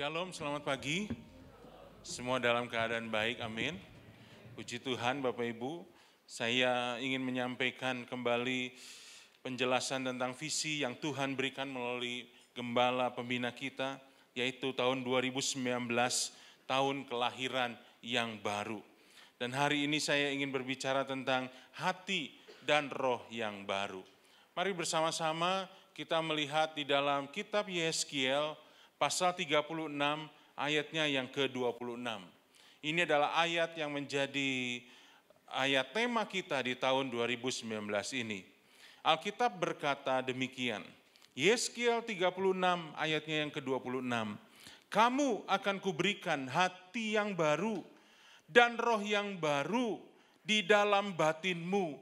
Shalom, selamat pagi. Semua dalam keadaan baik, amin. Puji Tuhan Bapak Ibu, saya ingin menyampaikan kembali penjelasan tentang visi yang Tuhan berikan melalui gembala pembina kita, yaitu tahun 2019, tahun kelahiran yang baru. Dan hari ini saya ingin berbicara tentang hati dan roh yang baru. Mari bersama-sama kita melihat di dalam kitab Yeskiel pasal 36 ayatnya yang ke-26. Ini adalah ayat yang menjadi ayat tema kita di tahun 2019 ini. Alkitab berkata demikian, Yeskiel 36 ayatnya yang ke-26, Kamu akan kuberikan hati yang baru dan roh yang baru di dalam batinmu,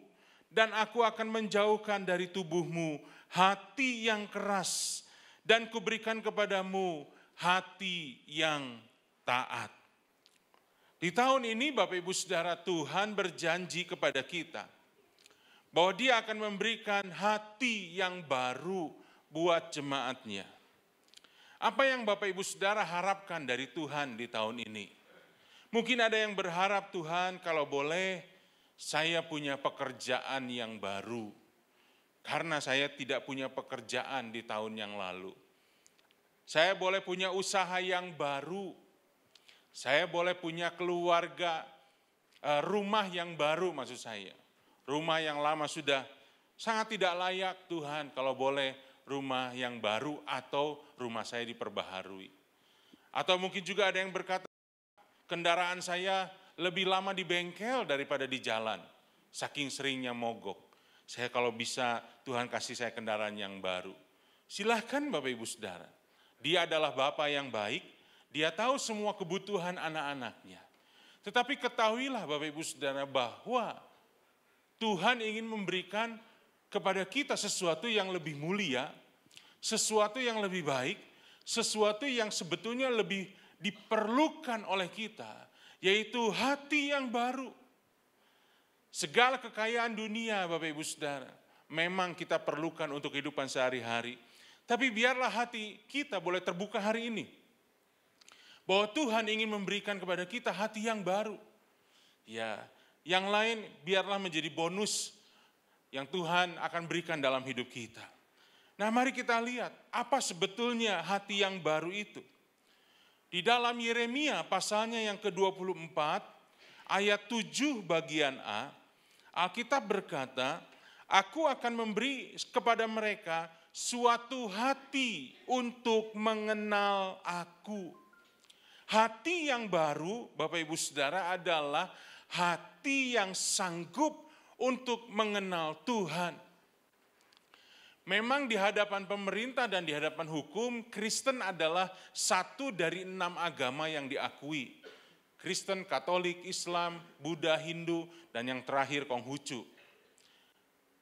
dan aku akan menjauhkan dari tubuhmu hati yang keras dan kuberikan kepadamu hati yang taat. Di tahun ini Bapak Ibu Saudara Tuhan berjanji kepada kita bahwa dia akan memberikan hati yang baru buat jemaatnya. Apa yang Bapak Ibu Saudara harapkan dari Tuhan di tahun ini? Mungkin ada yang berharap Tuhan kalau boleh saya punya pekerjaan yang baru karena saya tidak punya pekerjaan di tahun yang lalu. Saya boleh punya usaha yang baru. Saya boleh punya keluarga, eh, rumah yang baru maksud saya. Rumah yang lama sudah sangat tidak layak Tuhan kalau boleh rumah yang baru atau rumah saya diperbaharui. Atau mungkin juga ada yang berkata, kendaraan saya lebih lama di bengkel daripada di jalan, saking seringnya mogok. Saya kalau bisa Tuhan kasih saya kendaraan yang baru. Silahkan Bapak Ibu Saudara. Dia adalah Bapak yang baik, dia tahu semua kebutuhan anak-anaknya. Tetapi ketahuilah Bapak Ibu Saudara bahwa Tuhan ingin memberikan kepada kita sesuatu yang lebih mulia, sesuatu yang lebih baik, sesuatu yang sebetulnya lebih diperlukan oleh kita, yaitu hati yang baru Segala kekayaan dunia Bapak Ibu Saudara memang kita perlukan untuk kehidupan sehari-hari. Tapi biarlah hati kita boleh terbuka hari ini. Bahwa Tuhan ingin memberikan kepada kita hati yang baru. Ya, yang lain biarlah menjadi bonus yang Tuhan akan berikan dalam hidup kita. Nah, mari kita lihat apa sebetulnya hati yang baru itu. Di dalam Yeremia pasalnya yang ke-24 ayat 7 bagian A, Alkitab berkata, Aku akan memberi kepada mereka suatu hati untuk mengenal aku. Hati yang baru, Bapak Ibu Saudara, adalah hati yang sanggup untuk mengenal Tuhan. Memang di hadapan pemerintah dan di hadapan hukum, Kristen adalah satu dari enam agama yang diakui. Kristen, Katolik, Islam, Buddha, Hindu, dan yang terakhir Konghucu.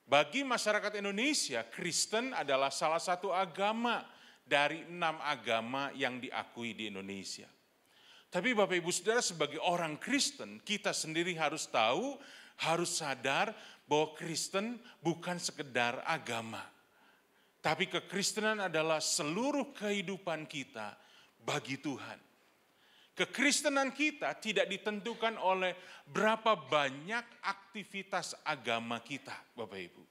Bagi masyarakat Indonesia, Kristen adalah salah satu agama dari enam agama yang diakui di Indonesia. Tapi Bapak Ibu Saudara sebagai orang Kristen, kita sendiri harus tahu, harus sadar bahwa Kristen bukan sekedar agama. Tapi kekristenan adalah seluruh kehidupan kita bagi Tuhan. Kekristenan kita tidak ditentukan oleh berapa banyak aktivitas agama kita, Bapak Ibu.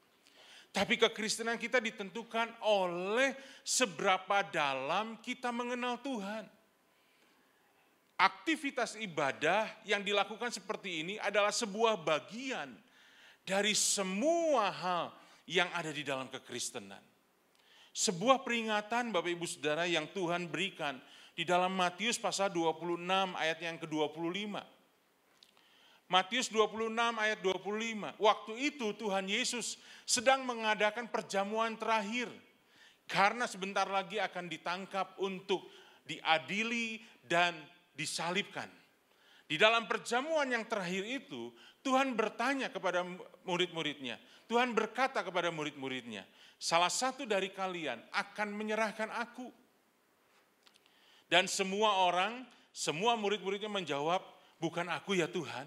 Tapi kekristenan kita ditentukan oleh seberapa dalam kita mengenal Tuhan. Aktivitas ibadah yang dilakukan seperti ini adalah sebuah bagian dari semua hal yang ada di dalam kekristenan. Sebuah peringatan Bapak Ibu Saudara yang Tuhan berikan di dalam Matius pasal 26 ayat yang ke-25. Matius 26 ayat 25. Waktu itu Tuhan Yesus sedang mengadakan perjamuan terakhir karena sebentar lagi akan ditangkap untuk diadili dan disalibkan. Di dalam perjamuan yang terakhir itu, Tuhan bertanya kepada murid-muridnya. Tuhan berkata kepada murid-muridnya, salah satu dari kalian akan menyerahkan aku. Dan semua orang, semua murid-muridnya menjawab, bukan aku ya Tuhan.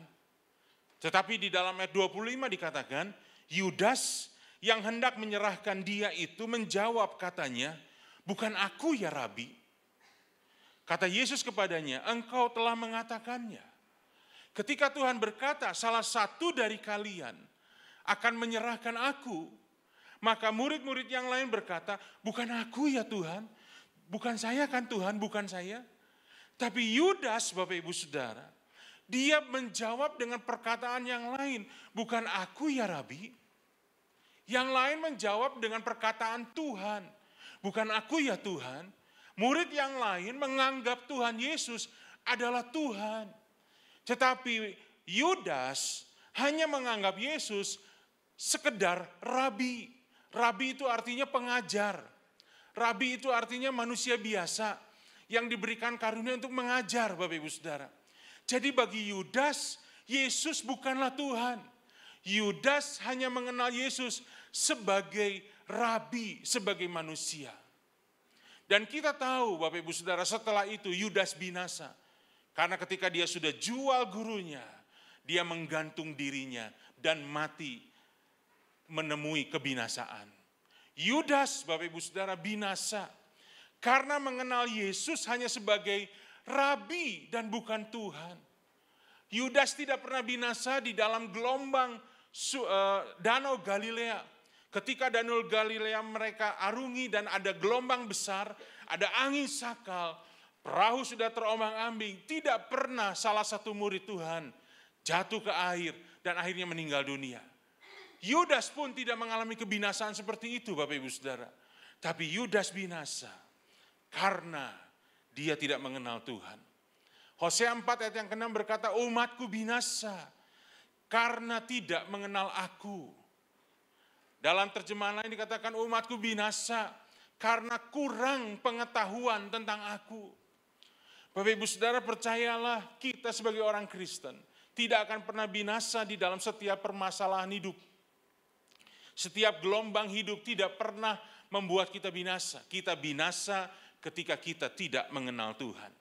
Tetapi di dalam ayat 25 dikatakan, Yudas yang hendak menyerahkan dia itu menjawab katanya, bukan aku ya Rabi. Kata Yesus kepadanya, engkau telah mengatakannya. Ketika Tuhan berkata, salah satu dari kalian akan menyerahkan aku, maka murid-murid yang lain berkata, bukan aku ya Tuhan, bukan saya kan Tuhan, bukan saya. Tapi Yudas, Bapak Ibu Saudara, dia menjawab dengan perkataan yang lain, bukan aku ya Rabi. Yang lain menjawab dengan perkataan Tuhan, bukan aku ya Tuhan. Murid yang lain menganggap Tuhan Yesus adalah Tuhan. Tetapi Yudas hanya menganggap Yesus sekedar rabi. Rabi itu artinya pengajar. Rabi itu artinya manusia biasa yang diberikan karunia untuk mengajar Bapak Ibu Saudara. Jadi bagi Yudas, Yesus bukanlah Tuhan. Yudas hanya mengenal Yesus sebagai rabi, sebagai manusia. Dan kita tahu Bapak Ibu Saudara setelah itu Yudas binasa. Karena ketika dia sudah jual gurunya, dia menggantung dirinya dan mati menemui kebinasaan. Yudas, Bapak Ibu Saudara, binasa karena mengenal Yesus hanya sebagai rabi dan bukan Tuhan. Yudas tidak pernah binasa di dalam gelombang eh, Danau Galilea. Ketika Danau Galilea mereka arungi dan ada gelombang besar, ada angin sakal, Perahu sudah terombang-ambing, tidak pernah salah satu murid Tuhan jatuh ke air dan akhirnya meninggal dunia. Yudas pun tidak mengalami kebinasaan seperti itu Bapak Ibu Saudara. Tapi Yudas binasa karena dia tidak mengenal Tuhan. Hosea 4 ayat yang ke-6 berkata, umatku binasa karena tidak mengenal aku. Dalam terjemahan lain dikatakan umatku binasa karena kurang pengetahuan tentang aku. Bapak Ibu Saudara percayalah kita sebagai orang Kristen tidak akan pernah binasa di dalam setiap permasalahan hidup. Setiap gelombang hidup tidak pernah membuat kita binasa. Kita binasa ketika kita tidak mengenal Tuhan.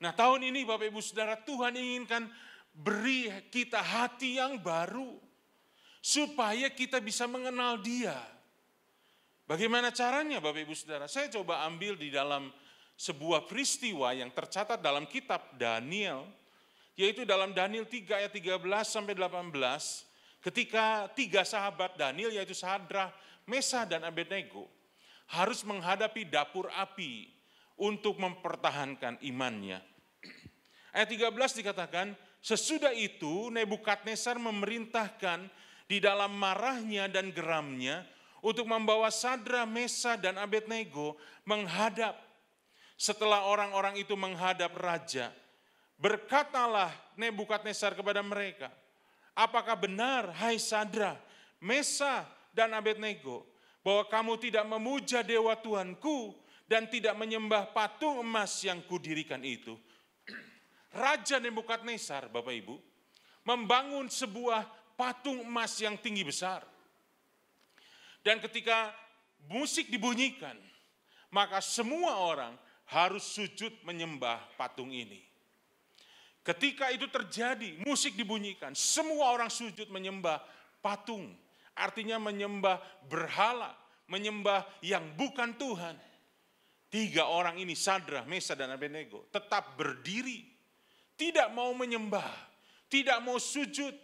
Nah tahun ini Bapak Ibu Saudara Tuhan inginkan beri kita hati yang baru. Supaya kita bisa mengenal dia. Bagaimana caranya Bapak Ibu Saudara? Saya coba ambil di dalam sebuah peristiwa yang tercatat dalam kitab Daniel, yaitu dalam Daniel 3 ayat 13 sampai 18, ketika tiga sahabat Daniel yaitu Sadra, Mesa dan Abednego harus menghadapi dapur api untuk mempertahankan imannya. Ayat 13 dikatakan, sesudah itu Nebukadnezar memerintahkan di dalam marahnya dan geramnya untuk membawa Sadra, Mesa, dan Abednego menghadap setelah orang-orang itu menghadap raja, berkatalah Nebukadnezar kepada mereka, apakah benar hai Sadra, Mesa, dan Abednego, bahwa kamu tidak memuja dewa Tuhanku dan tidak menyembah patung emas yang kudirikan itu. Raja Nebukadnezar, Bapak Ibu, membangun sebuah patung emas yang tinggi besar. Dan ketika musik dibunyikan, maka semua orang harus sujud menyembah patung ini. Ketika itu terjadi, musik dibunyikan, semua orang sujud menyembah patung, artinya menyembah berhala, menyembah yang bukan Tuhan. Tiga orang ini, Sadra, Mesa, dan Abednego, tetap berdiri, tidak mau menyembah, tidak mau sujud.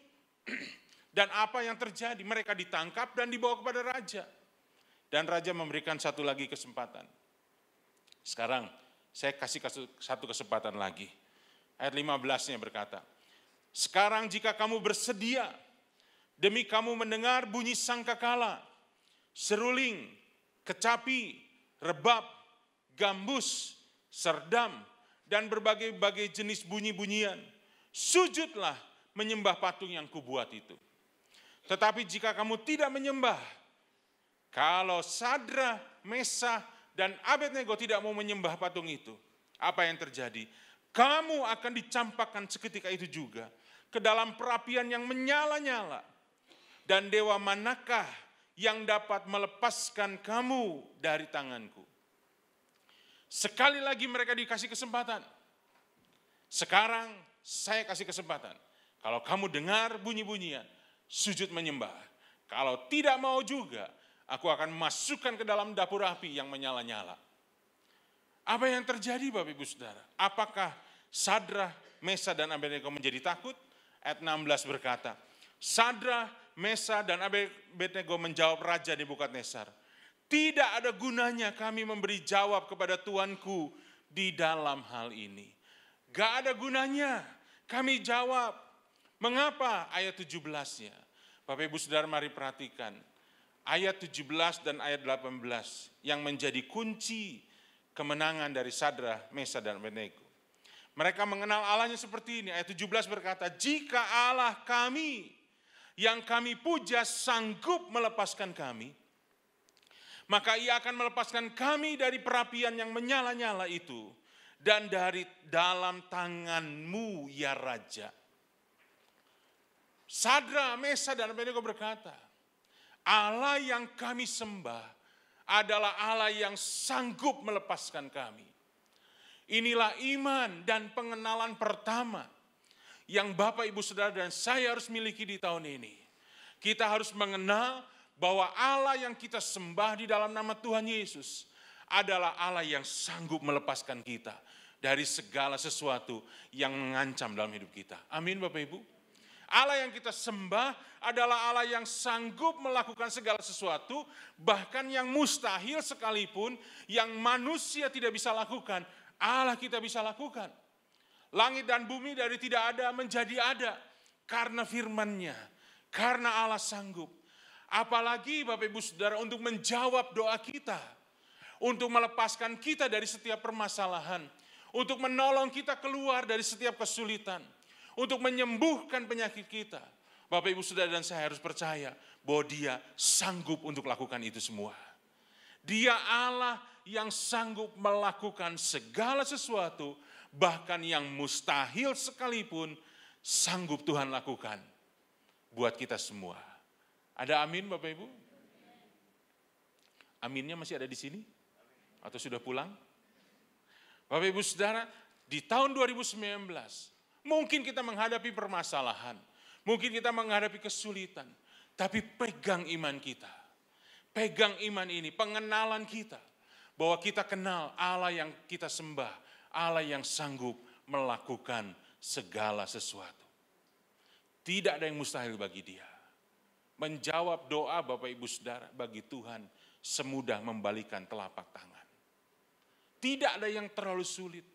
Dan apa yang terjadi? Mereka ditangkap dan dibawa kepada raja. Dan raja memberikan satu lagi kesempatan sekarang saya kasih satu kesempatan lagi. Ayat 15-nya berkata, Sekarang jika kamu bersedia, demi kamu mendengar bunyi sangkakala, seruling, kecapi, rebab, gambus, serdam, dan berbagai-bagai jenis bunyi-bunyian, sujudlah menyembah patung yang kubuat itu. Tetapi jika kamu tidak menyembah, kalau sadra, mesah, dan Abednego tidak mau menyembah patung itu, apa yang terjadi? Kamu akan dicampakkan seketika itu juga ke dalam perapian yang menyala-nyala. Dan dewa manakah yang dapat melepaskan kamu dari tanganku? Sekali lagi mereka dikasih kesempatan. Sekarang saya kasih kesempatan. Kalau kamu dengar bunyi-bunyian, sujud menyembah. Kalau tidak mau juga, Aku akan masukkan ke dalam dapur api yang menyala-nyala. Apa yang terjadi Bapak Ibu Saudara? Apakah Sadra, Mesa, dan Abednego menjadi takut? Ayat 16 berkata, Sadra, Mesa, dan Abednego menjawab Raja Nebukadnezar, tidak ada gunanya kami memberi jawab kepada Tuanku di dalam hal ini. Gak ada gunanya kami jawab. Mengapa? Ayat 17-nya. Bapak Ibu Saudara mari perhatikan ayat 17 dan ayat 18 yang menjadi kunci kemenangan dari Sadra, Mesa, dan Abednego. Mereka mengenal Allahnya seperti ini. Ayat 17 berkata, jika Allah kami yang kami puja sanggup melepaskan kami, maka ia akan melepaskan kami dari perapian yang menyala-nyala itu dan dari dalam tanganmu ya Raja. Sadra, Mesa, dan Abednego berkata, Allah yang kami sembah adalah Allah yang sanggup melepaskan kami. Inilah iman dan pengenalan pertama yang Bapak, Ibu, Saudara, dan saya harus miliki di tahun ini. Kita harus mengenal bahwa Allah yang kita sembah di dalam nama Tuhan Yesus adalah Allah yang sanggup melepaskan kita dari segala sesuatu yang mengancam dalam hidup kita. Amin, Bapak Ibu. Allah yang kita sembah adalah Allah yang sanggup melakukan segala sesuatu, bahkan yang mustahil sekalipun, yang manusia tidak bisa lakukan, Allah kita bisa lakukan. Langit dan bumi dari tidak ada menjadi ada karena firman-Nya, karena Allah sanggup. Apalagi Bapak Ibu Saudara untuk menjawab doa kita, untuk melepaskan kita dari setiap permasalahan, untuk menolong kita keluar dari setiap kesulitan untuk menyembuhkan penyakit kita. Bapak Ibu Saudara dan saya harus percaya bahwa dia sanggup untuk lakukan itu semua. Dia Allah yang sanggup melakukan segala sesuatu, bahkan yang mustahil sekalipun sanggup Tuhan lakukan buat kita semua. Ada amin Bapak Ibu? Aminnya masih ada di sini? Atau sudah pulang? Bapak Ibu Saudara, di tahun 2019 Mungkin kita menghadapi permasalahan, mungkin kita menghadapi kesulitan, tapi pegang iman kita. Pegang iman ini, pengenalan kita bahwa kita kenal Allah yang kita sembah, Allah yang sanggup melakukan segala sesuatu. Tidak ada yang mustahil bagi Dia. Menjawab doa Bapak Ibu Saudara bagi Tuhan semudah membalikan telapak tangan. Tidak ada yang terlalu sulit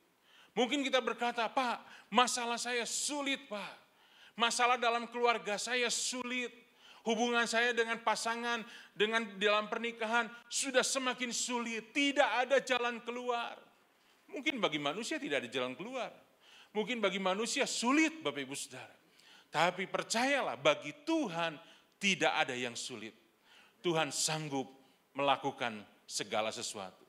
Mungkin kita berkata, Pak, masalah saya sulit, Pak. Masalah dalam keluarga saya sulit. Hubungan saya dengan pasangan, dengan dalam pernikahan sudah semakin sulit. Tidak ada jalan keluar. Mungkin bagi manusia tidak ada jalan keluar. Mungkin bagi manusia sulit, Bapak Ibu Saudara. Tapi percayalah, bagi Tuhan tidak ada yang sulit. Tuhan sanggup melakukan segala sesuatu.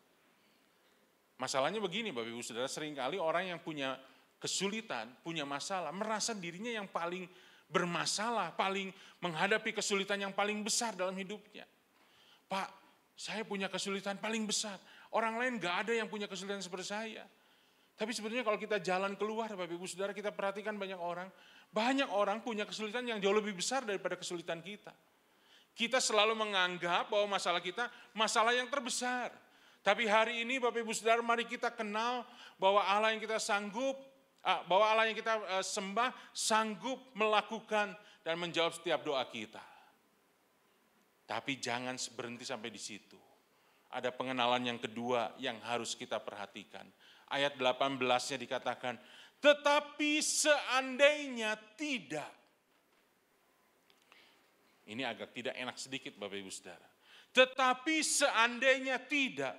Masalahnya begini Bapak Ibu Saudara, seringkali orang yang punya kesulitan, punya masalah, merasa dirinya yang paling bermasalah, paling menghadapi kesulitan yang paling besar dalam hidupnya. Pak, saya punya kesulitan paling besar. Orang lain gak ada yang punya kesulitan seperti saya. Tapi sebenarnya kalau kita jalan keluar Bapak Ibu Saudara, kita perhatikan banyak orang, banyak orang punya kesulitan yang jauh lebih besar daripada kesulitan kita. Kita selalu menganggap bahwa masalah kita masalah yang terbesar tapi hari ini Bapak Ibu Saudara mari kita kenal bahwa Allah yang kita sanggup, ah, bahwa Allah yang kita eh, sembah sanggup melakukan dan menjawab setiap doa kita. Tapi jangan berhenti sampai di situ. Ada pengenalan yang kedua yang harus kita perhatikan. Ayat 18-nya dikatakan, tetapi seandainya tidak. Ini agak tidak enak sedikit Bapak Ibu Saudara. Tetapi seandainya tidak,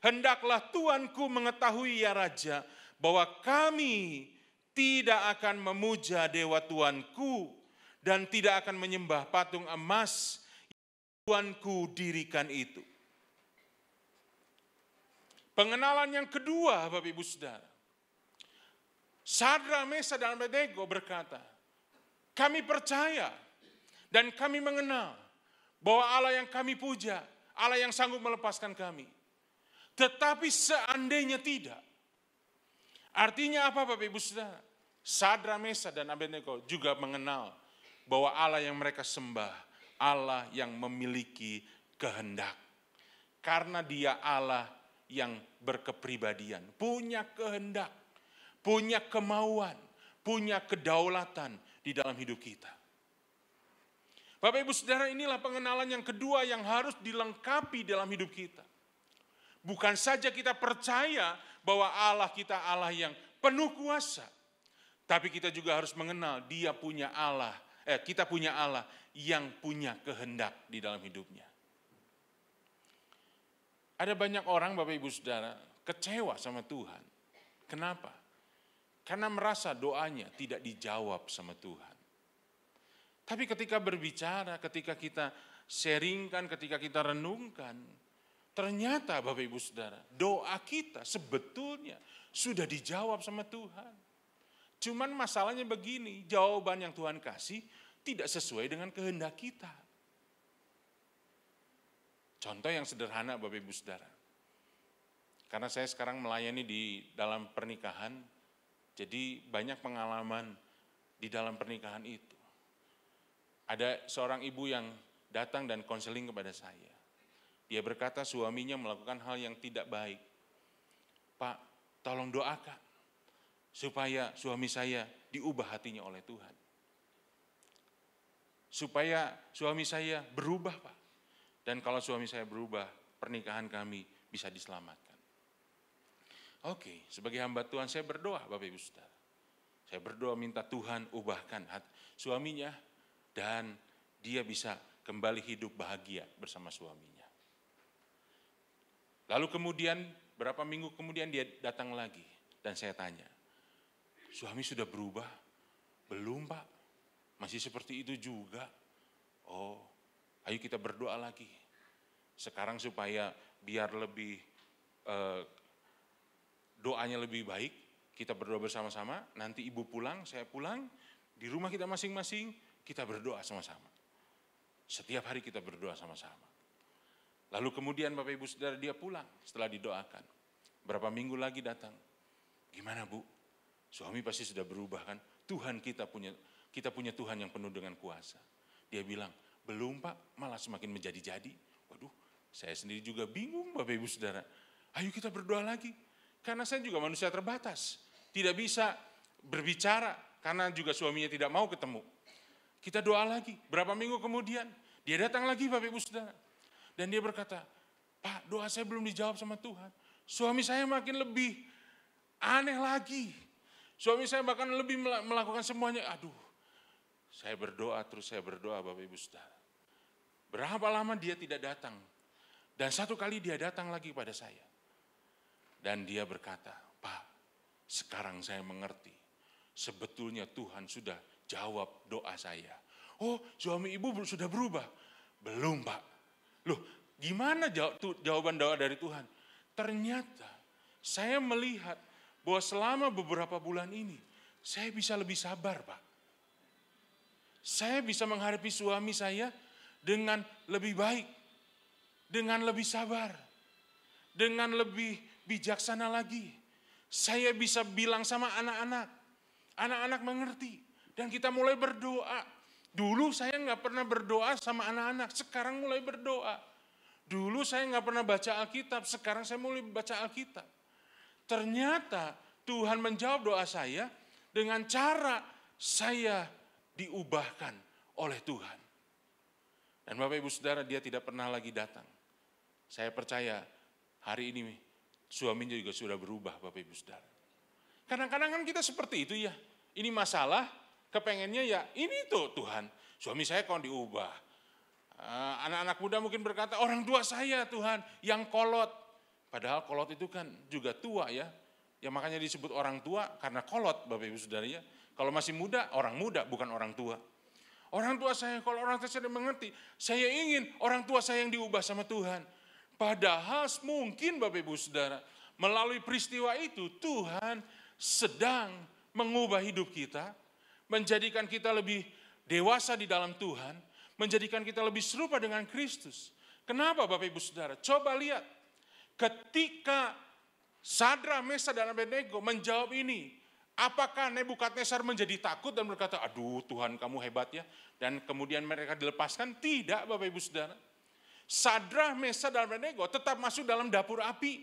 Hendaklah Tuanku mengetahui ya Raja, bahwa kami tidak akan memuja dewa Tuanku dan tidak akan menyembah patung emas yang Tuanku dirikan itu. Pengenalan yang kedua, Bapak Ibu Saudara. Sadra, Mesa, dan Abednego berkata, kami percaya dan kami mengenal bahwa Allah yang kami puja, Allah yang sanggup melepaskan kami. Tetapi seandainya tidak, artinya apa Bapak Ibu Saudara? Sadra, Mesa, dan Abednego juga mengenal bahwa Allah yang mereka sembah, Allah yang memiliki kehendak. Karena dia Allah yang berkepribadian, punya kehendak, punya kemauan, punya kedaulatan di dalam hidup kita. Bapak Ibu Saudara inilah pengenalan yang kedua yang harus dilengkapi dalam hidup kita. Bukan saja kita percaya bahwa Allah kita Allah yang penuh kuasa, tapi kita juga harus mengenal dia punya Allah, eh, kita punya Allah yang punya kehendak di dalam hidupnya. Ada banyak orang Bapak Ibu Saudara kecewa sama Tuhan. Kenapa? Karena merasa doanya tidak dijawab sama Tuhan. Tapi ketika berbicara, ketika kita sharingkan, ketika kita renungkan, Ternyata Bapak Ibu Saudara, doa kita sebetulnya sudah dijawab sama Tuhan. Cuman masalahnya begini, jawaban yang Tuhan kasih tidak sesuai dengan kehendak kita. Contoh yang sederhana Bapak Ibu Saudara. Karena saya sekarang melayani di dalam pernikahan, jadi banyak pengalaman di dalam pernikahan itu. Ada seorang ibu yang datang dan konseling kepada saya. Dia berkata suaminya melakukan hal yang tidak baik. Pak, tolong doakan supaya suami saya diubah hatinya oleh Tuhan. Supaya suami saya berubah, Pak. Dan kalau suami saya berubah, pernikahan kami bisa diselamatkan. Oke, sebagai hamba Tuhan saya berdoa, Bapak Ibu Saudara. Saya berdoa minta Tuhan ubahkan hati suaminya dan dia bisa kembali hidup bahagia bersama suaminya. Lalu kemudian berapa minggu kemudian dia datang lagi dan saya tanya, suami sudah berubah? Belum pak, masih seperti itu juga. Oh, ayo kita berdoa lagi. Sekarang supaya biar lebih eh, doanya lebih baik, kita berdoa bersama-sama. Nanti ibu pulang, saya pulang, di rumah kita masing-masing kita berdoa sama-sama. Setiap hari kita berdoa sama-sama. Lalu kemudian Bapak Ibu Saudara dia pulang setelah didoakan. Berapa minggu lagi datang. Gimana Bu? Suami pasti sudah berubah kan? Tuhan kita punya kita punya Tuhan yang penuh dengan kuasa. Dia bilang, belum Pak, malah semakin menjadi-jadi. Waduh, saya sendiri juga bingung Bapak Ibu Saudara. Ayo kita berdoa lagi. Karena saya juga manusia terbatas. Tidak bisa berbicara karena juga suaminya tidak mau ketemu. Kita doa lagi. Berapa minggu kemudian, dia datang lagi Bapak Ibu Saudara dan dia berkata, Pak doa saya belum dijawab sama Tuhan. Suami saya makin lebih aneh lagi. Suami saya bahkan lebih melakukan semuanya. Aduh, saya berdoa terus saya berdoa Bapak Ibu Saudara. Berapa lama dia tidak datang. Dan satu kali dia datang lagi kepada saya. Dan dia berkata, Pak sekarang saya mengerti. Sebetulnya Tuhan sudah jawab doa saya. Oh suami ibu sudah berubah. Belum pak, Loh, gimana jawab jawaban doa dari Tuhan? Ternyata saya melihat bahwa selama beberapa bulan ini saya bisa lebih sabar, Pak. Saya bisa menghadapi suami saya dengan lebih baik, dengan lebih sabar, dengan lebih bijaksana lagi. Saya bisa bilang sama anak-anak, anak-anak mengerti, dan kita mulai berdoa Dulu saya nggak pernah berdoa sama anak-anak, sekarang mulai berdoa. Dulu saya nggak pernah baca Alkitab, sekarang saya mulai baca Alkitab. Ternyata Tuhan menjawab doa saya dengan cara saya diubahkan oleh Tuhan. Dan Bapak Ibu Saudara dia tidak pernah lagi datang. Saya percaya hari ini suaminya juga sudah berubah Bapak Ibu Saudara. Kadang-kadang kan kita seperti itu ya. Ini masalah, kepengennya ya ini tuh Tuhan. Suami saya kok diubah. Eh, anak-anak muda mungkin berkata, orang tua saya Tuhan yang kolot. Padahal kolot itu kan juga tua ya. Ya makanya disebut orang tua karena kolot Bapak Ibu Saudara ya. Kalau masih muda, orang muda bukan orang tua. Orang tua saya, kalau orang tua saya mengerti, saya ingin orang tua saya yang diubah sama Tuhan. Padahal mungkin Bapak Ibu Saudara, melalui peristiwa itu Tuhan sedang mengubah hidup kita menjadikan kita lebih dewasa di dalam Tuhan, menjadikan kita lebih serupa dengan Kristus. Kenapa Bapak Ibu Saudara? Coba lihat, ketika Sadra, Mesa, dan Abednego menjawab ini, apakah Nebukadnezar menjadi takut dan berkata, aduh Tuhan kamu hebat ya, dan kemudian mereka dilepaskan? Tidak Bapak Ibu Saudara. Sadra, Mesa, dan Abednego tetap masuk dalam dapur api.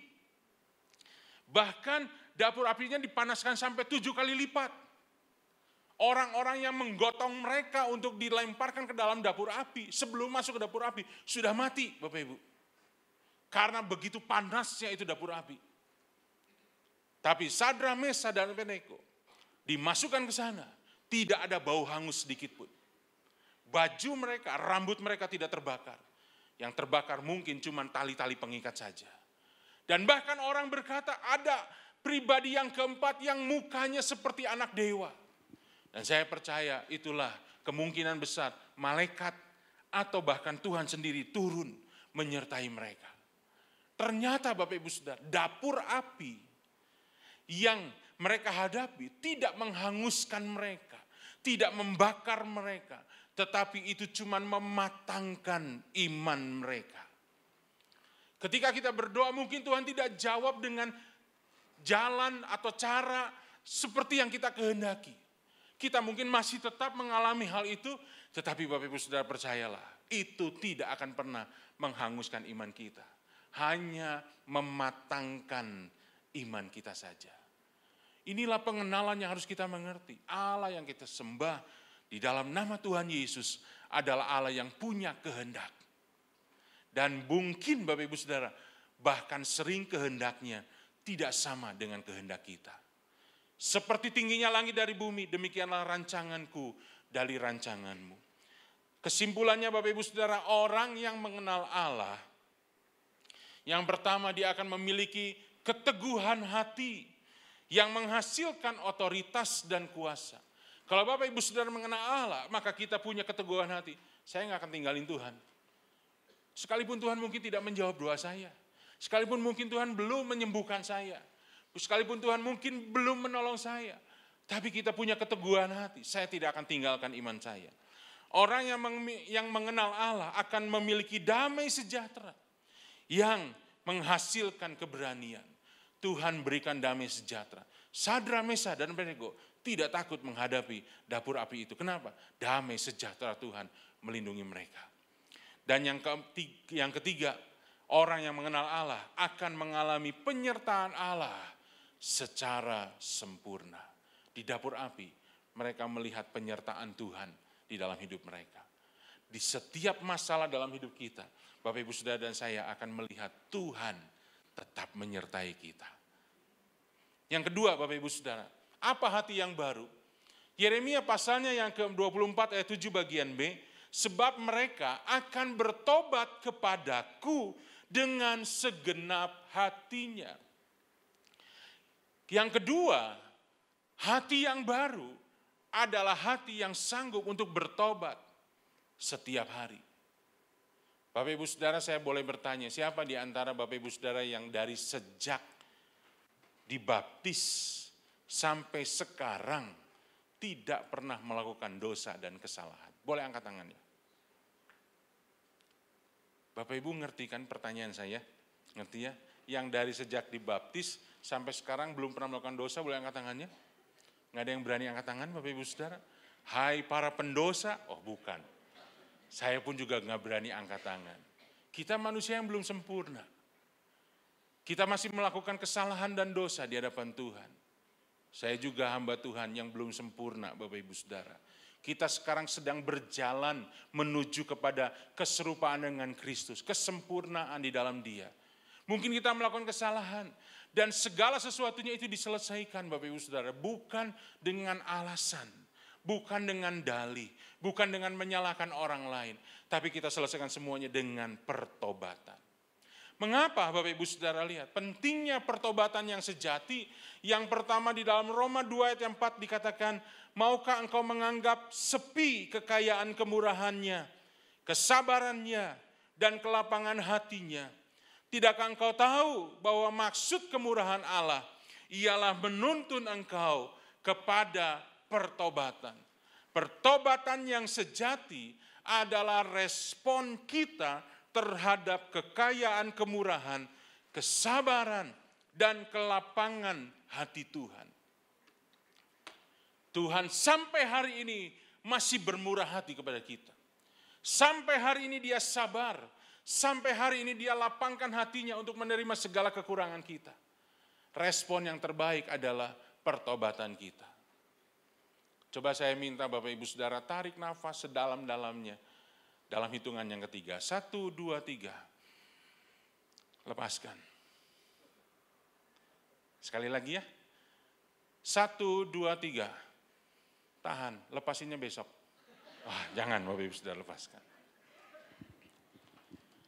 Bahkan dapur apinya dipanaskan sampai tujuh kali lipat. Orang-orang yang menggotong mereka untuk dilemparkan ke dalam dapur api, sebelum masuk ke dapur api, sudah mati Bapak Ibu. Karena begitu panasnya itu dapur api. Tapi Sadra, Mesa, dan peneko dimasukkan ke sana, tidak ada bau hangus sedikit pun. Baju mereka, rambut mereka tidak terbakar. Yang terbakar mungkin cuma tali-tali pengikat saja. Dan bahkan orang berkata ada pribadi yang keempat yang mukanya seperti anak dewa. Dan saya percaya itulah kemungkinan besar malaikat atau bahkan Tuhan sendiri turun menyertai mereka. Ternyata Bapak Ibu Saudara, dapur api yang mereka hadapi tidak menghanguskan mereka, tidak membakar mereka, tetapi itu cuma mematangkan iman mereka. Ketika kita berdoa mungkin Tuhan tidak jawab dengan jalan atau cara seperti yang kita kehendaki. Kita mungkin masih tetap mengalami hal itu, tetapi Bapak Ibu Saudara percayalah, itu tidak akan pernah menghanguskan iman kita. Hanya mematangkan iman kita saja. Inilah pengenalan yang harus kita mengerti. Allah yang kita sembah di dalam nama Tuhan Yesus adalah Allah yang punya kehendak. Dan mungkin Bapak Ibu Saudara, bahkan sering kehendaknya tidak sama dengan kehendak kita. Seperti tingginya langit dari bumi, demikianlah rancanganku dari rancanganmu. Kesimpulannya Bapak Ibu Saudara, orang yang mengenal Allah, yang pertama dia akan memiliki keteguhan hati yang menghasilkan otoritas dan kuasa. Kalau Bapak Ibu Saudara mengenal Allah, maka kita punya keteguhan hati. Saya nggak akan tinggalin Tuhan. Sekalipun Tuhan mungkin tidak menjawab doa saya. Sekalipun mungkin Tuhan belum menyembuhkan saya. Sekalipun Tuhan mungkin belum menolong saya, tapi kita punya keteguhan hati. Saya tidak akan tinggalkan iman saya. Orang yang, yang mengenal Allah akan memiliki damai sejahtera yang menghasilkan keberanian. Tuhan berikan damai sejahtera. Sadra, Mesa, dan Benego tidak takut menghadapi dapur api itu. Kenapa? Damai sejahtera Tuhan melindungi mereka. Dan yang ketiga, yang ketiga orang yang mengenal Allah akan mengalami penyertaan Allah secara sempurna. Di dapur api, mereka melihat penyertaan Tuhan di dalam hidup mereka. Di setiap masalah dalam hidup kita, Bapak Ibu Saudara dan saya akan melihat Tuhan tetap menyertai kita. Yang kedua Bapak Ibu Saudara, apa hati yang baru? Yeremia pasalnya yang ke-24 ayat 7 bagian B, sebab mereka akan bertobat kepadaku dengan segenap hatinya. Yang kedua, hati yang baru adalah hati yang sanggup untuk bertobat setiap hari. Bapak Ibu Saudara saya boleh bertanya, siapa di antara Bapak Ibu Saudara yang dari sejak dibaptis sampai sekarang tidak pernah melakukan dosa dan kesalahan? Boleh angkat tangannya. Bapak Ibu ngerti kan pertanyaan saya? Ngerti ya? Yang dari sejak dibaptis sampai sekarang belum pernah melakukan dosa, boleh angkat tangannya? Nggak ada yang berani angkat tangan Bapak Ibu Saudara? Hai para pendosa, oh bukan. Saya pun juga nggak berani angkat tangan. Kita manusia yang belum sempurna. Kita masih melakukan kesalahan dan dosa di hadapan Tuhan. Saya juga hamba Tuhan yang belum sempurna Bapak Ibu Saudara. Kita sekarang sedang berjalan menuju kepada keserupaan dengan Kristus, kesempurnaan di dalam Dia. Mungkin kita melakukan kesalahan, dan segala sesuatunya itu diselesaikan Bapak Ibu Saudara. Bukan dengan alasan, bukan dengan dalih, bukan dengan menyalahkan orang lain. Tapi kita selesaikan semuanya dengan pertobatan. Mengapa Bapak Ibu Saudara lihat? Pentingnya pertobatan yang sejati. Yang pertama di dalam Roma 2 ayat 4 dikatakan, Maukah engkau menganggap sepi kekayaan kemurahannya, kesabarannya, dan kelapangan hatinya, Tidakkah engkau tahu bahwa maksud kemurahan Allah ialah menuntun engkau kepada pertobatan. Pertobatan yang sejati adalah respon kita terhadap kekayaan kemurahan, kesabaran, dan kelapangan hati Tuhan. Tuhan sampai hari ini masih bermurah hati kepada kita. Sampai hari ini dia sabar Sampai hari ini dia lapangkan hatinya untuk menerima segala kekurangan kita. Respon yang terbaik adalah pertobatan kita. Coba saya minta Bapak Ibu Saudara tarik nafas sedalam-dalamnya. Dalam hitungan yang ketiga. Satu, dua, tiga. Lepaskan. Sekali lagi ya. Satu, dua, tiga. Tahan, lepasinnya besok. Wah, jangan Bapak Ibu Saudara lepaskan.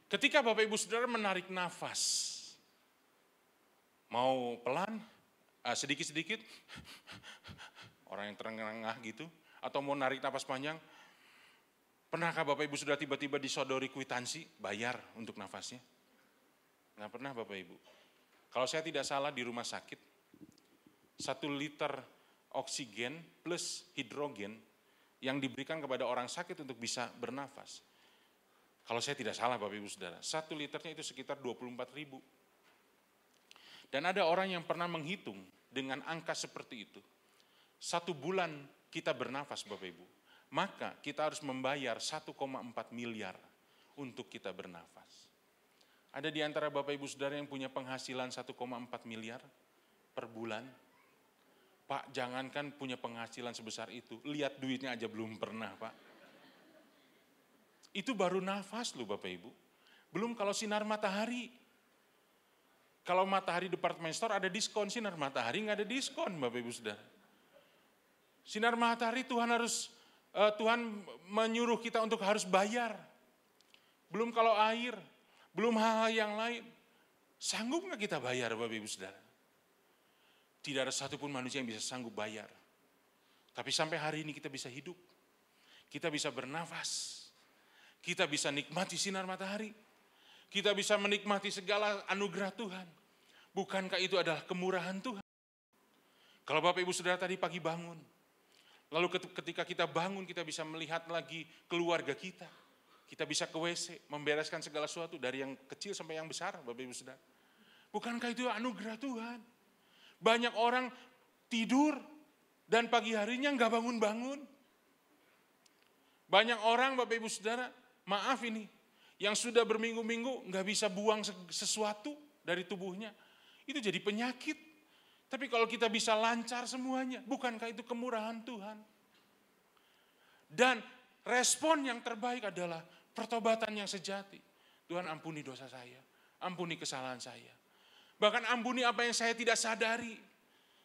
Ketika Bapak Ibu Saudara menarik nafas, mau pelan, eh, sedikit-sedikit, orang yang terengah engah gitu, atau mau narik nafas panjang, pernahkah Bapak Ibu Saudara tiba-tiba disodori kwitansi, bayar untuk nafasnya? Nggak pernah Bapak Ibu. Kalau saya tidak salah di rumah sakit, satu liter oksigen plus hidrogen yang diberikan kepada orang sakit untuk bisa bernafas kalau saya tidak salah Bapak Ibu Saudara, satu liternya itu sekitar 24 ribu. Dan ada orang yang pernah menghitung dengan angka seperti itu. Satu bulan kita bernafas Bapak Ibu, maka kita harus membayar 1,4 miliar untuk kita bernafas. Ada di antara Bapak Ibu Saudara yang punya penghasilan 1,4 miliar per bulan, Pak, jangankan punya penghasilan sebesar itu, lihat duitnya aja belum pernah, Pak. Itu baru nafas loh Bapak Ibu. Belum kalau sinar matahari. Kalau matahari department store ada diskon, sinar matahari nggak ada diskon Bapak Ibu Saudara. Sinar matahari Tuhan harus, eh, Tuhan menyuruh kita untuk harus bayar. Belum kalau air, belum hal-hal yang lain. Sanggup nggak kita bayar Bapak Ibu Saudara? Tidak ada satupun manusia yang bisa sanggup bayar. Tapi sampai hari ini kita bisa hidup. Kita bisa bernafas kita bisa nikmati sinar matahari. Kita bisa menikmati segala anugerah Tuhan. Bukankah itu adalah kemurahan Tuhan? Kalau Bapak Ibu Saudara tadi pagi bangun, lalu ketika kita bangun kita bisa melihat lagi keluarga kita. Kita bisa ke WC, membereskan segala sesuatu dari yang kecil sampai yang besar, Bapak Ibu Saudara. Bukankah itu anugerah Tuhan? Banyak orang tidur dan pagi harinya nggak bangun-bangun. Banyak orang Bapak Ibu Saudara Maaf ini, yang sudah berminggu-minggu nggak bisa buang sesuatu dari tubuhnya, itu jadi penyakit. Tapi kalau kita bisa lancar semuanya, bukankah itu kemurahan Tuhan? Dan respon yang terbaik adalah pertobatan yang sejati. Tuhan ampuni dosa saya, ampuni kesalahan saya. Bahkan ampuni apa yang saya tidak sadari.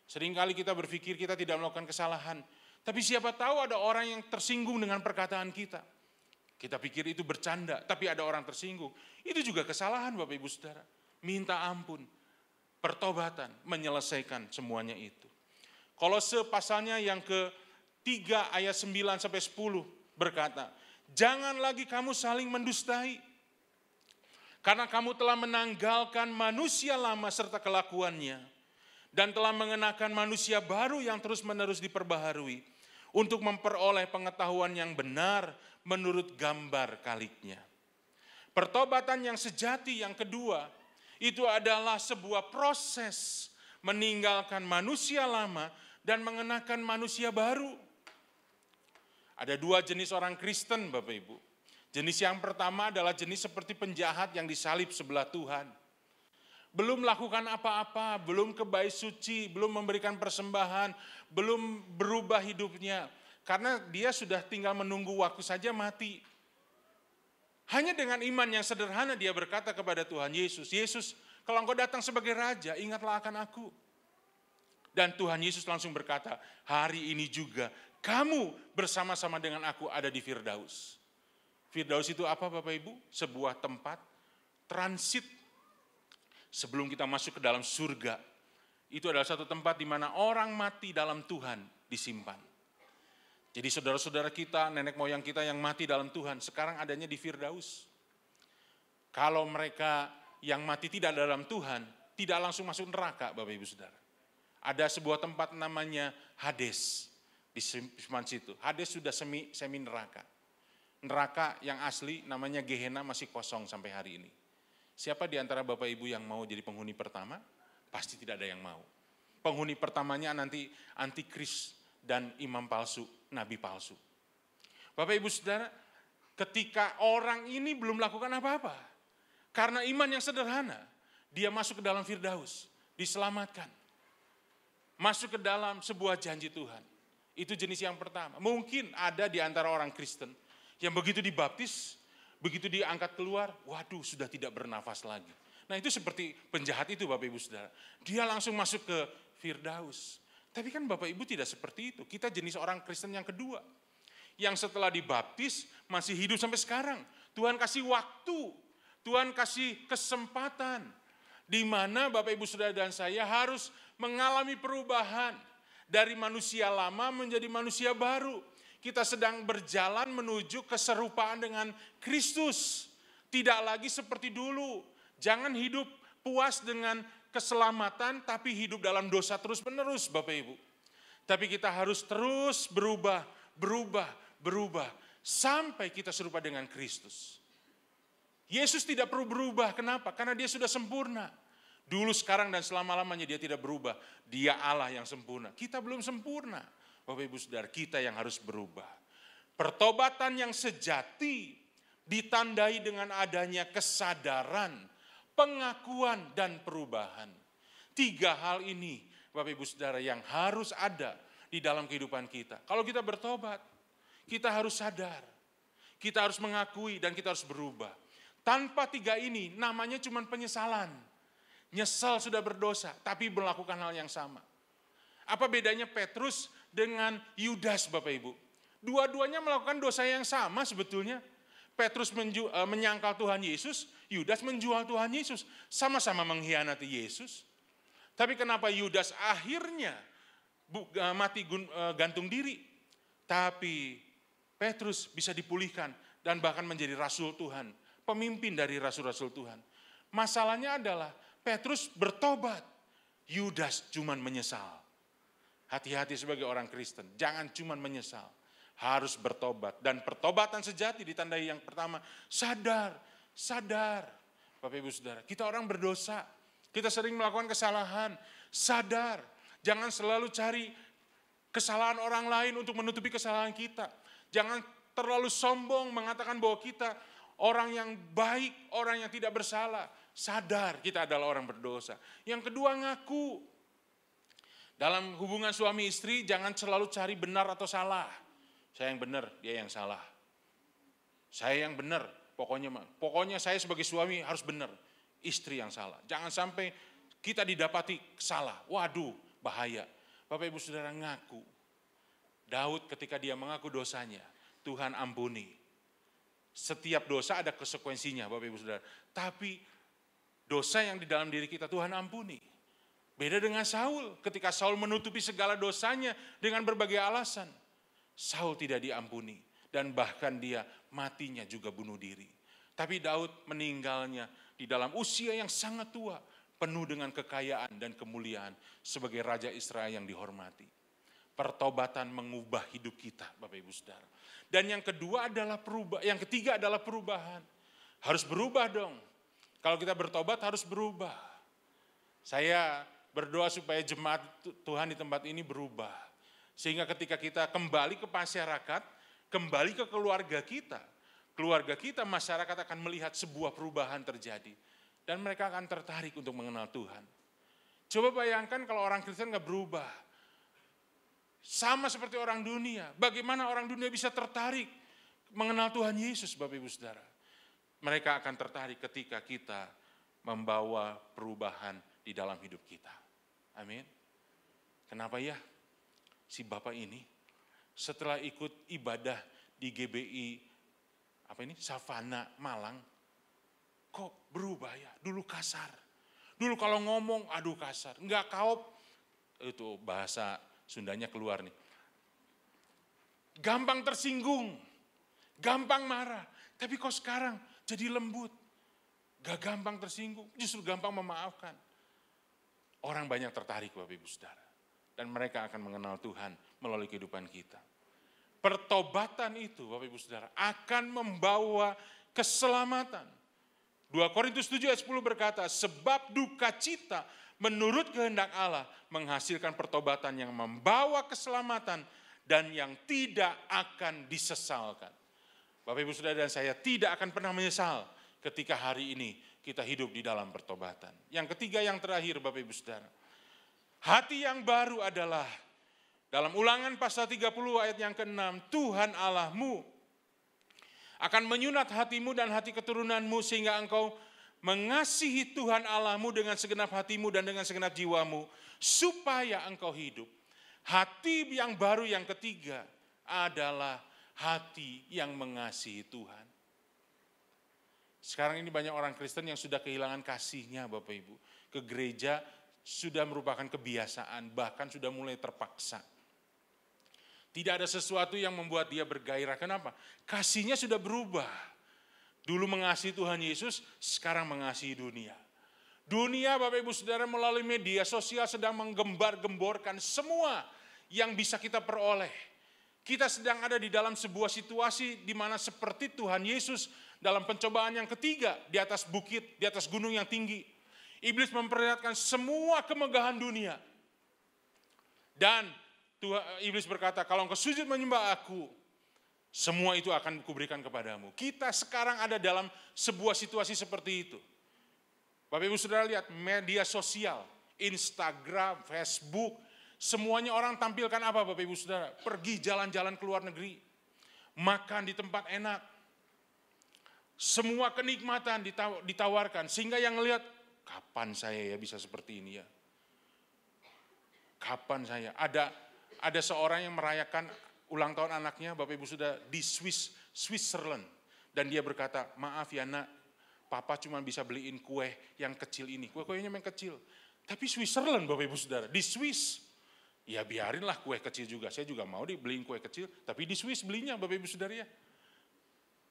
Seringkali kita berpikir kita tidak melakukan kesalahan. Tapi siapa tahu ada orang yang tersinggung dengan perkataan kita. Kita pikir itu bercanda, tapi ada orang tersinggung. Itu juga kesalahan Bapak Ibu Saudara. Minta ampun, pertobatan, menyelesaikan semuanya itu. Kalau sepasalnya yang ke-3 ayat 9 sampai 10 berkata, Jangan lagi kamu saling mendustai, karena kamu telah menanggalkan manusia lama serta kelakuannya, dan telah mengenakan manusia baru yang terus-menerus diperbaharui, untuk memperoleh pengetahuan yang benar menurut gambar kaliknya. Pertobatan yang sejati yang kedua itu adalah sebuah proses meninggalkan manusia lama dan mengenakan manusia baru. Ada dua jenis orang Kristen, Bapak Ibu. Jenis yang pertama adalah jenis seperti penjahat yang disalib sebelah Tuhan. Belum melakukan apa-apa, belum kebaik suci, belum memberikan persembahan, belum berubah hidupnya karena dia sudah tinggal menunggu waktu saja mati. Hanya dengan iman yang sederhana dia berkata kepada Tuhan Yesus, Yesus kalau engkau datang sebagai raja, ingatlah akan aku. Dan Tuhan Yesus langsung berkata, hari ini juga kamu bersama-sama dengan aku ada di Firdaus. Firdaus itu apa Bapak Ibu? Sebuah tempat transit sebelum kita masuk ke dalam surga. Itu adalah satu tempat di mana orang mati dalam Tuhan disimpan. Jadi saudara-saudara kita, nenek moyang kita yang mati dalam Tuhan, sekarang adanya di Firdaus. Kalau mereka yang mati tidak dalam Tuhan, tidak langsung masuk neraka, Bapak Ibu Saudara. Ada sebuah tempat namanya Hades di Seman situ. Hades sudah semi semi neraka. Neraka yang asli namanya Gehenna masih kosong sampai hari ini. Siapa di antara Bapak Ibu yang mau jadi penghuni pertama? Pasti tidak ada yang mau. Penghuni pertamanya nanti antikris dan imam palsu, nabi palsu. Bapak Ibu Saudara, ketika orang ini belum melakukan apa-apa, karena iman yang sederhana, dia masuk ke dalam Firdaus, diselamatkan. Masuk ke dalam sebuah janji Tuhan. Itu jenis yang pertama. Mungkin ada di antara orang Kristen yang begitu dibaptis, begitu diangkat keluar, waduh sudah tidak bernafas lagi. Nah itu seperti penjahat itu Bapak Ibu Saudara. Dia langsung masuk ke Firdaus. Tapi kan Bapak Ibu tidak seperti itu. Kita jenis orang Kristen yang kedua. Yang setelah dibaptis masih hidup sampai sekarang. Tuhan kasih waktu, Tuhan kasih kesempatan. Di mana Bapak Ibu Saudara dan saya harus mengalami perubahan dari manusia lama menjadi manusia baru. Kita sedang berjalan menuju keserupaan dengan Kristus. Tidak lagi seperti dulu. Jangan hidup puas dengan keselamatan tapi hidup dalam dosa terus-menerus Bapak Ibu. Tapi kita harus terus berubah, berubah, berubah sampai kita serupa dengan Kristus. Yesus tidak perlu berubah, kenapa? Karena dia sudah sempurna. Dulu, sekarang, dan selama-lamanya dia tidak berubah. Dia Allah yang sempurna. Kita belum sempurna. Bapak Ibu Saudara, kita yang harus berubah. Pertobatan yang sejati ditandai dengan adanya kesadaran pengakuan dan perubahan. Tiga hal ini Bapak Ibu Saudara yang harus ada di dalam kehidupan kita. Kalau kita bertobat, kita harus sadar. Kita harus mengakui dan kita harus berubah. Tanpa tiga ini namanya cuma penyesalan. Nyesal sudah berdosa tapi melakukan hal yang sama. Apa bedanya Petrus dengan Yudas Bapak Ibu? Dua-duanya melakukan dosa yang sama sebetulnya. Petrus eh, menyangkal Tuhan Yesus, Yudas menjual Tuhan Yesus, sama-sama mengkhianati Yesus. Tapi kenapa Yudas akhirnya eh, mati eh, gantung diri? Tapi Petrus bisa dipulihkan dan bahkan menjadi rasul Tuhan, pemimpin dari rasul-rasul Tuhan. Masalahnya adalah Petrus bertobat, Yudas cuman menyesal. Hati-hati sebagai orang Kristen, jangan cuman menyesal harus bertobat. Dan pertobatan sejati ditandai yang pertama, sadar Sadar, Bapak Ibu Saudara, kita orang berdosa, kita sering melakukan kesalahan, sadar. Jangan selalu cari kesalahan orang lain untuk menutupi kesalahan kita. Jangan terlalu sombong mengatakan bahwa kita orang yang baik, orang yang tidak bersalah. Sadar kita adalah orang berdosa. Yang kedua ngaku. Dalam hubungan suami istri jangan selalu cari benar atau salah. Saya yang benar, dia yang salah. Saya yang benar, Pokoknya pokoknya saya sebagai suami harus benar. Istri yang salah. Jangan sampai kita didapati salah. Waduh, bahaya. Bapak Ibu Saudara ngaku. Daud ketika dia mengaku dosanya, Tuhan ampuni. Setiap dosa ada konsekuensinya Bapak Ibu Saudara. Tapi dosa yang di dalam diri kita Tuhan ampuni. Beda dengan Saul, ketika Saul menutupi segala dosanya dengan berbagai alasan, Saul tidak diampuni dan bahkan dia matinya juga bunuh diri. Tapi Daud meninggalnya di dalam usia yang sangat tua, penuh dengan kekayaan dan kemuliaan sebagai raja Israel yang dihormati. Pertobatan mengubah hidup kita, Bapak Ibu Saudara. Dan yang kedua adalah perubah, yang ketiga adalah perubahan. Harus berubah dong. Kalau kita bertobat harus berubah. Saya berdoa supaya jemaat Tuhan di tempat ini berubah. Sehingga ketika kita kembali ke masyarakat, kembali ke keluarga kita, keluarga kita, masyarakat akan melihat sebuah perubahan terjadi. Dan mereka akan tertarik untuk mengenal Tuhan. Coba bayangkan kalau orang Kristen nggak berubah. Sama seperti orang dunia. Bagaimana orang dunia bisa tertarik mengenal Tuhan Yesus, Bapak Ibu Saudara. Mereka akan tertarik ketika kita membawa perubahan di dalam hidup kita. Amin. Kenapa ya si Bapak ini setelah ikut ibadah di GBI apa ini Savana Malang kok berubah ya dulu kasar dulu kalau ngomong aduh kasar nggak kaup itu bahasa Sundanya keluar nih gampang tersinggung gampang marah tapi kok sekarang jadi lembut gak gampang tersinggung justru gampang memaafkan orang banyak tertarik Bapak Ibu Saudara dan mereka akan mengenal Tuhan melalui kehidupan kita. Pertobatan itu Bapak Ibu Saudara akan membawa keselamatan. 2 Korintus 7 ayat 10 berkata, sebab duka cita menurut kehendak Allah menghasilkan pertobatan yang membawa keselamatan dan yang tidak akan disesalkan. Bapak Ibu Saudara dan saya tidak akan pernah menyesal ketika hari ini kita hidup di dalam pertobatan. Yang ketiga yang terakhir Bapak Ibu Saudara. Hati yang baru adalah dalam ulangan pasal 30 ayat yang ke-6, Tuhan Allahmu akan menyunat hatimu dan hati keturunanmu sehingga engkau mengasihi Tuhan Allahmu dengan segenap hatimu dan dengan segenap jiwamu supaya engkau hidup. Hati yang baru yang ketiga adalah hati yang mengasihi Tuhan. Sekarang ini banyak orang Kristen yang sudah kehilangan kasihnya Bapak Ibu. Ke gereja sudah merupakan kebiasaan, bahkan sudah mulai terpaksa. Tidak ada sesuatu yang membuat dia bergairah. Kenapa? Kasihnya sudah berubah. Dulu mengasihi Tuhan Yesus, sekarang mengasihi dunia. Dunia Bapak Ibu Saudara melalui media sosial sedang menggembar-gemborkan semua yang bisa kita peroleh. Kita sedang ada di dalam sebuah situasi di mana seperti Tuhan Yesus dalam pencobaan yang ketiga di atas bukit, di atas gunung yang tinggi. Iblis memperlihatkan semua kemegahan dunia. Dan Tuhan, iblis berkata, kalau engkau sujud menyembah aku, semua itu akan kuberikan kepadamu. Kita sekarang ada dalam sebuah situasi seperti itu. Bapak Ibu Saudara lihat media sosial, Instagram, Facebook, semuanya orang tampilkan apa Bapak Ibu Saudara? Pergi jalan-jalan ke luar negeri, makan di tempat enak, semua kenikmatan ditawarkan sehingga yang lihat kapan saya ya bisa seperti ini ya kapan saya ada ada seorang yang merayakan ulang tahun anaknya, Bapak Ibu sudah di Swiss, Switzerland. Dan dia berkata, maaf ya nak, papa cuma bisa beliin kue yang kecil ini. Kue-kuenya yang kecil. Tapi Switzerland Bapak Ibu Saudara, di Swiss. Ya biarinlah kue kecil juga, saya juga mau dibeliin kue kecil, tapi di Swiss belinya Bapak Ibu Saudara ya.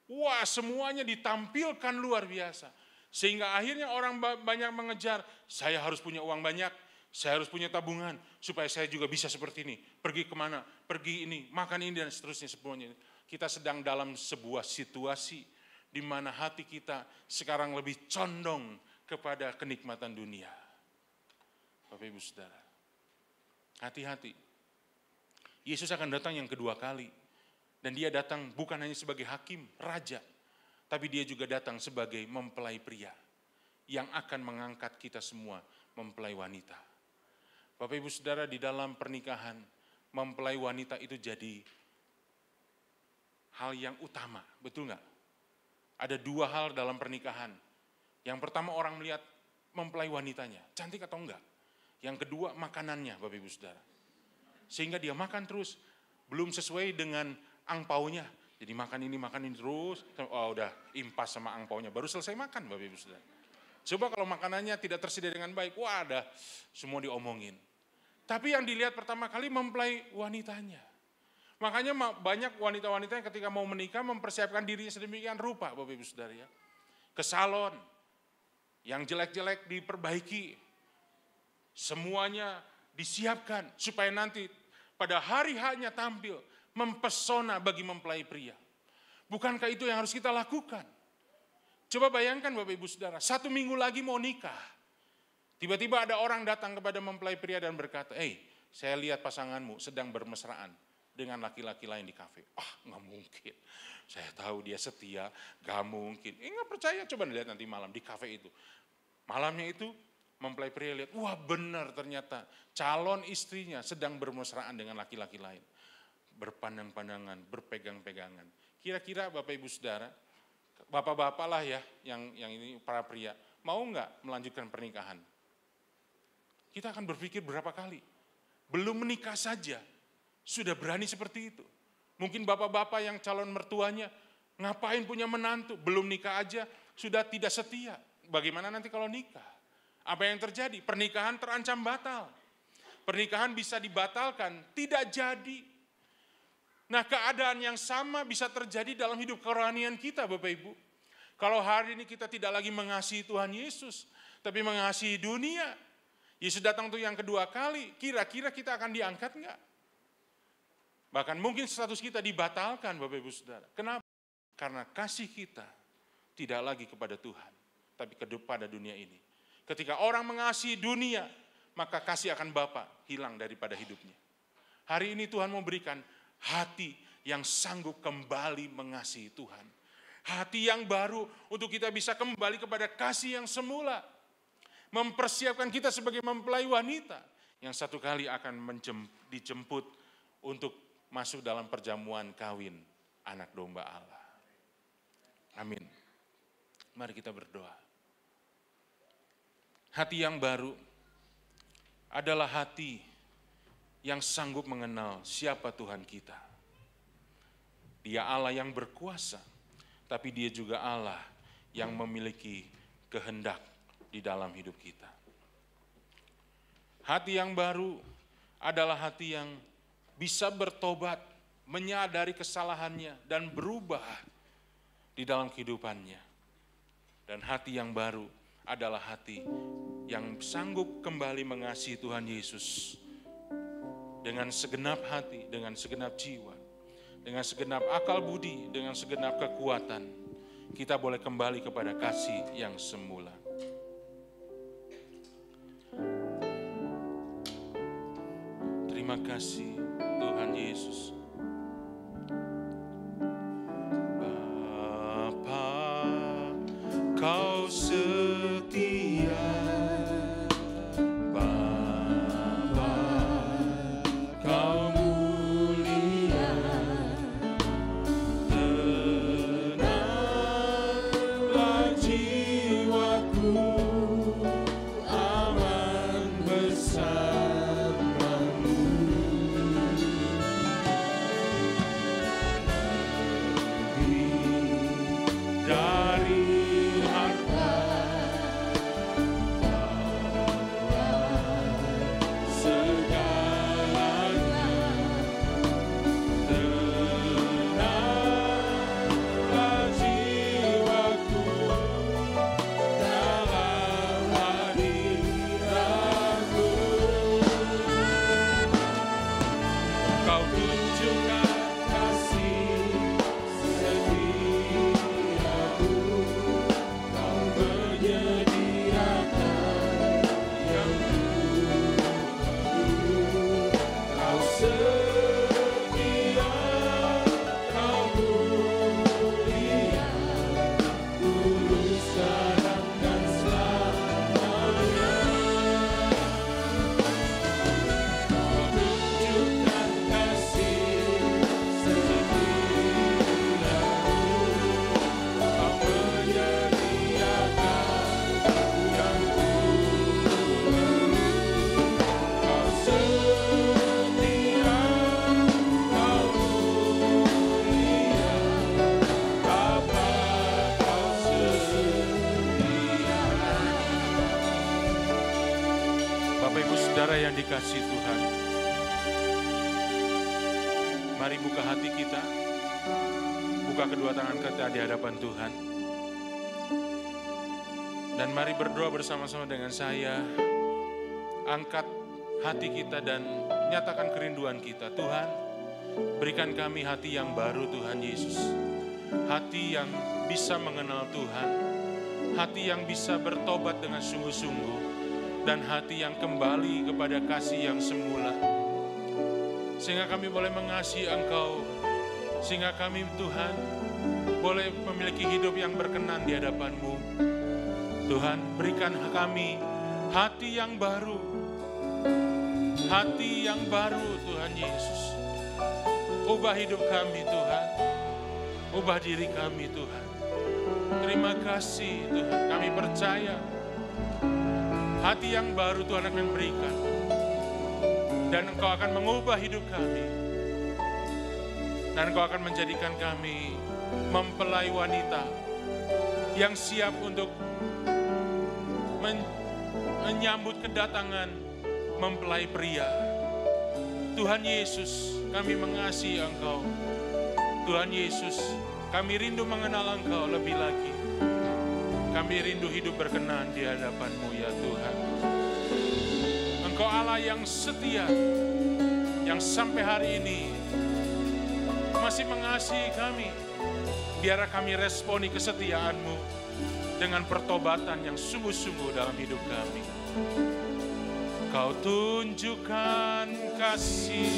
Wah semuanya ditampilkan luar biasa. Sehingga akhirnya orang banyak mengejar, saya harus punya uang banyak, saya harus punya tabungan supaya saya juga bisa seperti ini. Pergi kemana, pergi ini, makan ini, dan seterusnya semuanya. Kita sedang dalam sebuah situasi di mana hati kita sekarang lebih condong kepada kenikmatan dunia. Bapak Ibu Saudara, hati-hati. Yesus akan datang yang kedua kali. Dan dia datang bukan hanya sebagai hakim, raja. Tapi dia juga datang sebagai mempelai pria. Yang akan mengangkat kita semua mempelai wanita. Bapak Ibu Saudara di dalam pernikahan mempelai wanita itu jadi hal yang utama, betul nggak? Ada dua hal dalam pernikahan. Yang pertama orang melihat mempelai wanitanya, cantik atau enggak. Yang kedua makanannya Bapak Ibu Saudara. Sehingga dia makan terus, belum sesuai dengan angpaunya. Jadi makan ini, makan ini terus, oh udah impas sama angpaunya, baru selesai makan Bapak Ibu Saudara. Coba kalau makanannya tidak tersedia dengan baik, wah ada semua diomongin. Tapi yang dilihat pertama kali mempelai wanitanya. Makanya banyak wanita-wanita yang ketika mau menikah mempersiapkan dirinya sedemikian rupa Bapak Ibu Saudara ya. Ke salon, yang jelek-jelek diperbaiki. Semuanya disiapkan supaya nanti pada hari hanya tampil mempesona bagi mempelai pria. Bukankah itu yang harus kita lakukan? Coba bayangkan Bapak Ibu Saudara, satu minggu lagi mau nikah. Tiba-tiba ada orang datang kepada mempelai pria dan berkata, "Eh, saya lihat pasanganmu sedang bermesraan dengan laki-laki lain di kafe." Ah, nggak mungkin. Saya tahu dia setia, nggak mungkin. Eh, percaya, coba lihat nanti malam di kafe itu. Malamnya itu mempelai pria lihat, wah benar ternyata calon istrinya sedang bermesraan dengan laki-laki lain. Berpandang-pandangan, berpegang-pegangan. Kira-kira Bapak Ibu Saudara, bapak-bapak lah ya yang yang ini para pria, mau nggak melanjutkan pernikahan? kita akan berpikir berapa kali. Belum menikah saja, sudah berani seperti itu. Mungkin bapak-bapak yang calon mertuanya, ngapain punya menantu, belum nikah aja, sudah tidak setia. Bagaimana nanti kalau nikah? Apa yang terjadi? Pernikahan terancam batal. Pernikahan bisa dibatalkan, tidak jadi. Nah keadaan yang sama bisa terjadi dalam hidup kerohanian kita Bapak Ibu. Kalau hari ini kita tidak lagi mengasihi Tuhan Yesus, tapi mengasihi dunia, Yesus datang untuk yang kedua kali, kira-kira kita akan diangkat enggak? Bahkan mungkin status kita dibatalkan Bapak Ibu Saudara. Kenapa? Karena kasih kita tidak lagi kepada Tuhan, tapi kepada dunia ini. Ketika orang mengasihi dunia, maka kasih akan Bapa hilang daripada hidupnya. Hari ini Tuhan memberikan hati yang sanggup kembali mengasihi Tuhan. Hati yang baru untuk kita bisa kembali kepada kasih yang semula mempersiapkan kita sebagai mempelai wanita yang satu kali akan dijemput untuk masuk dalam perjamuan kawin anak domba Allah. Amin. Mari kita berdoa. Hati yang baru adalah hati yang sanggup mengenal siapa Tuhan kita. Dia Allah yang berkuasa, tapi dia juga Allah yang memiliki kehendak di dalam hidup kita. Hati yang baru adalah hati yang bisa bertobat, menyadari kesalahannya, dan berubah di dalam kehidupannya. Dan hati yang baru adalah hati yang sanggup kembali mengasihi Tuhan Yesus dengan segenap hati, dengan segenap jiwa, dengan segenap akal budi, dengan segenap kekuatan. Kita boleh kembali kepada kasih yang semula. Terima kasih Tuhan Yesus. Dan mari berdoa bersama-sama dengan saya. Angkat hati kita dan nyatakan kerinduan kita. Tuhan, berikan kami hati yang baru Tuhan Yesus. Hati yang bisa mengenal Tuhan. Hati yang bisa bertobat dengan sungguh-sungguh. Dan hati yang kembali kepada kasih yang semula. Sehingga kami boleh mengasihi Engkau. Sehingga kami Tuhan boleh memiliki hidup yang berkenan di hadapan-Mu Tuhan berikan kami hati yang baru. Hati yang baru Tuhan Yesus. Ubah hidup kami Tuhan. Ubah diri kami Tuhan. Terima kasih Tuhan. Kami percaya hati yang baru Tuhan akan berikan. Dan Engkau akan mengubah hidup kami. Dan Engkau akan menjadikan kami mempelai wanita yang siap untuk menyambut kedatangan mempelai pria. Tuhan Yesus, kami mengasihi Engkau. Tuhan Yesus, kami rindu mengenal Engkau lebih lagi. Kami rindu hidup berkenan di hadapan-Mu ya Tuhan. Engkau Allah yang setia, yang sampai hari ini masih mengasihi kami. biar kami responi kesetiaan-Mu dengan pertobatan yang sungguh-sungguh dalam hidup kami. Kau tunjukkan kasih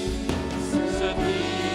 setia.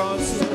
because